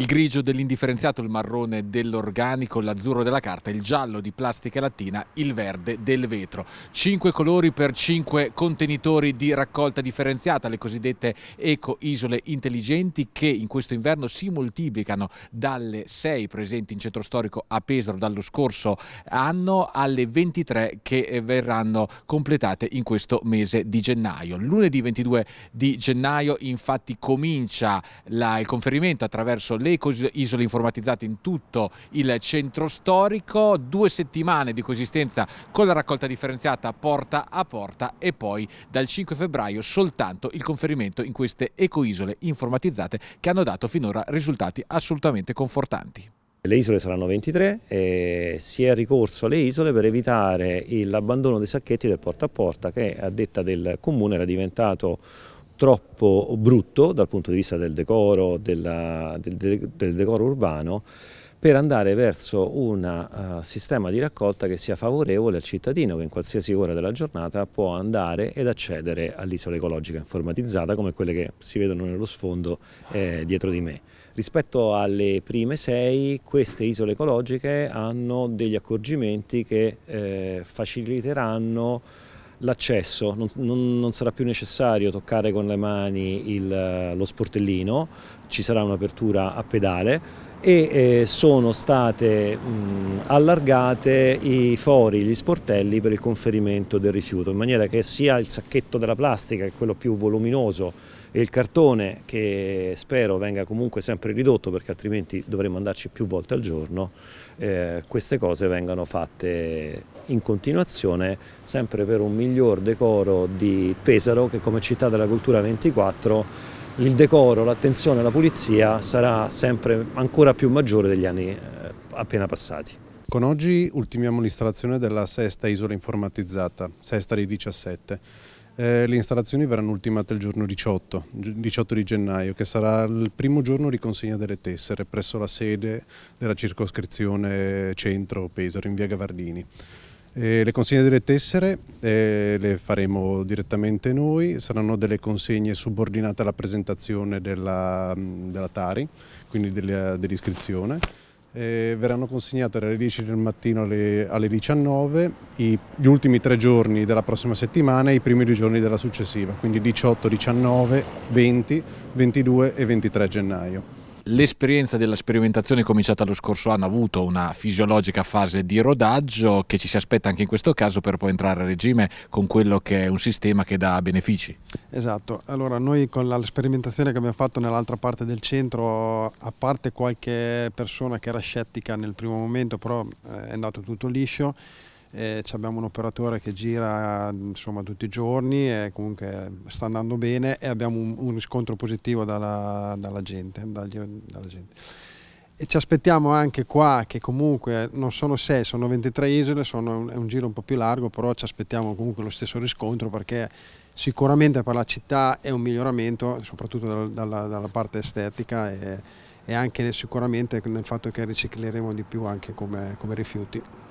Il grigio dell'indifferenziato, il marrone dell'organico, l'azzurro della carta, il giallo di plastica lattina, il verde del vetro. Cinque colori per cinque contenitori di raccolta differenziata, le cosiddette eco-isole intelligenti che in questo inverno si moltiplicano dalle sei presenti in centro storico a Pesaro dallo scorso anno alle 23 che eh, verranno completate in questo mese di gennaio. Lunedì 22 di gennaio infatti comincia la, il conferimento attraverso le le ecoisole informatizzate in tutto il centro storico, due settimane di coesistenza con la raccolta differenziata porta a porta e poi dal 5 febbraio soltanto il conferimento in queste ecoisole informatizzate che hanno dato finora risultati assolutamente confortanti. Le isole saranno 23 e si è ricorso alle isole per evitare l'abbandono dei sacchetti del porta a porta che a detta del comune era diventato troppo brutto dal punto di vista del decoro, della, del, del, decoro urbano per andare verso un uh, sistema di raccolta che sia favorevole al cittadino che in qualsiasi ora della giornata può andare ed accedere all'isola ecologica informatizzata come quelle che si vedono nello sfondo eh, dietro di me. Rispetto alle prime sei, queste isole ecologiche hanno degli accorgimenti che eh, faciliteranno l'accesso, non, non, non, sarà più necessario toccare con le mani il, lo sportellino, ci sarà un'apertura a pedale e eh, sono state mh, allargate i fori, gli sportelli per il conferimento del rifiuto, in maniera che sia il sacchetto della plastica, che è quello più voluminoso, e il cartone, che spero venga comunque sempre ridotto perché altrimenti dovremmo andarci più volte al giorno, eh, queste cose vengano fatte in continuazione sempre per un migliore miglior decoro di Pesaro che come città della cultura 24 il decoro, l'attenzione e la pulizia sarà sempre ancora più maggiore degli anni eh, appena passati. Con oggi ultimiamo l'installazione della sesta isola informatizzata, sesta dei 17. Eh, le installazioni verranno ultimate il giorno 18, 18 di gennaio, che sarà il primo giorno di consegna delle tessere presso la sede della circoscrizione centro Pesaro in via Gavardini. Eh, le consegne delle tessere eh, le faremo direttamente noi, saranno delle consegne subordinate alla presentazione della, mm, della TARI, quindi dell'iscrizione. Dell eh, verranno consegnate dalle 10 del mattino alle, alle 19 i, gli ultimi tre giorni della prossima settimana e i primi due giorni della successiva, quindi 18, 19, 20, 22 e 23 gennaio l'esperienza della sperimentazione cominciata lo scorso anno ha avuto una fisiologica fase di rodaggio che ci si aspetta anche in questo caso per poi entrare a regime con quello che è un sistema che dà benefici. Esatto, allora noi con la sperimentazione che abbiamo fatto nell'altra parte del centro, a parte qualche persona che era scettica nel primo momento, però eh, è andato tutto liscio, eh, abbiamo un operatore che gira insomma, tutti i giorni e comunque sta andando bene e abbiamo un, un riscontro positivo dalla, dalla, gente, dagli, dalla, gente, E ci aspettiamo anche qua che comunque non sono 6, sono 23 isole, sono, è un giro un po' più largo, però ci aspettiamo comunque lo stesso riscontro perché sicuramente per la città è un miglioramento, soprattutto dal, dalla, dalla, parte estetica. E, e anche sicuramente nel fatto che ricicleremo di più anche come, come rifiuti.